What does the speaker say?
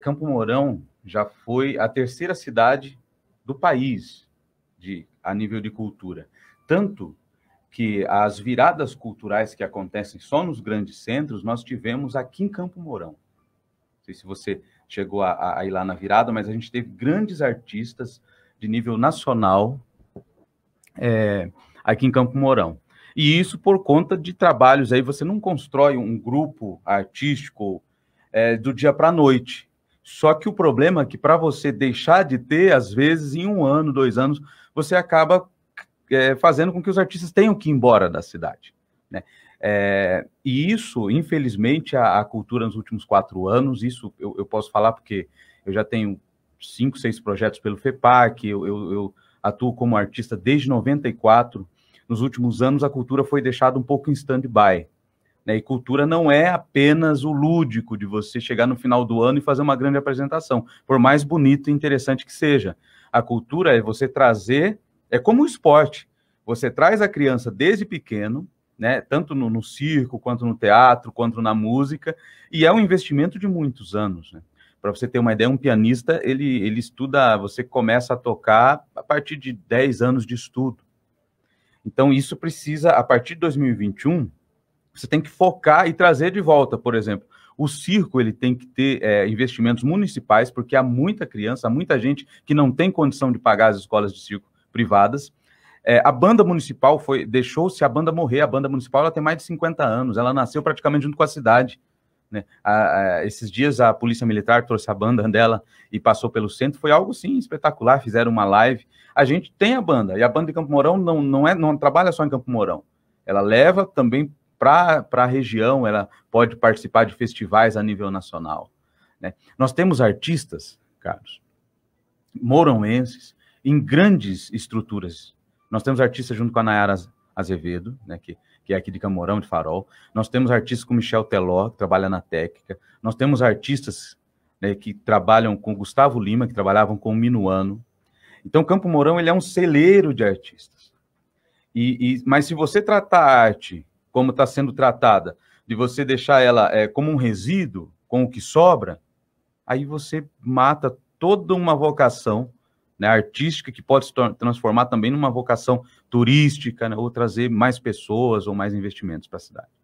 Campo Mourão já foi a terceira cidade do país de, a nível de cultura. Tanto que as viradas culturais que acontecem só nos grandes centros, nós tivemos aqui em Campo Mourão. Não sei se você chegou a, a ir lá na virada, mas a gente teve grandes artistas de nível nacional é, aqui em Campo Mourão. E isso por conta de trabalhos aí, você não constrói um grupo artístico é, do dia para a noite. Só que o problema é que para você deixar de ter, às vezes, em um ano, dois anos, você acaba é, fazendo com que os artistas tenham que ir embora da cidade. Né? É, e isso, infelizmente, a, a, cultura nos últimos quatro anos, isso eu, eu, posso falar porque eu já tenho cinco, seis projetos pelo FEPAC, eu, eu, eu atuo como artista desde 94. Nos últimos anos, a cultura foi deixada um pouco em stand-by. Né? E cultura não é apenas o lúdico de você chegar no final do ano e fazer uma grande apresentação, por mais bonito e interessante que seja. A cultura é você trazer, é como o esporte. Você traz a criança desde pequeno, né, tanto no, no, circo, quanto no teatro, quanto na música, e é um investimento de muitos anos. Né? Para você ter uma ideia, um pianista, ele, ele estuda, você começa a tocar a partir de 10 anos de estudo. Então, isso precisa, a partir de 2021, você tem que focar e trazer de volta, por exemplo. O circo ele tem que ter é, investimentos municipais, porque há muita criança, há muita gente que não tem condição de pagar as escolas de circo privadas. É, a banda municipal foi deixou-se a banda morrer. A banda municipal ela tem mais de 50 anos, ela nasceu praticamente junto com a cidade. Né? A, a, esses dias a polícia militar trouxe a banda dela e passou pelo centro, foi algo sim espetacular. Fizeram uma live. A gente tem a banda e a banda de Campo Mourão não, não é não trabalha só em Campo Mourão. Ela leva também para a região, ela pode participar de festivais a nível nacional. Né? Nós temos artistas, Carlos, moronenses, em grandes estruturas. Nós temos artistas junto com a Nayara Azevedo, né, que, que é aqui de Camorão, de Farol. Nós temos artistas com Michel Teló, que trabalha na técnica. Nós temos artistas né, que trabalham com Gustavo Lima, que trabalhavam com o Minuano. Então, Campo Mourão ele é um celeiro de artistas. E, e, mas se você tratar a arte como está sendo tratada, de você deixar ela é, como um resíduo, com o que sobra, aí você mata toda uma vocação né, artística que pode se transformar também numa vocação turística né, ou trazer mais pessoas ou mais investimentos para a cidade.